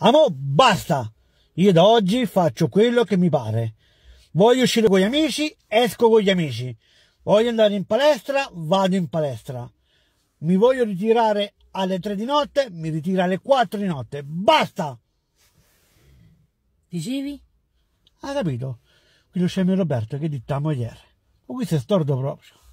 Amo, basta! Io da oggi faccio quello che mi pare. Voglio uscire con gli amici, esco con gli amici. Voglio andare in palestra, vado in palestra. Mi voglio ritirare alle 3 di notte, mi ritiro alle 4 di notte. Basta! Dicevi? Ha capito? Qui lo scemo Roberto che ditta a moglie. Ma questo è storto proprio.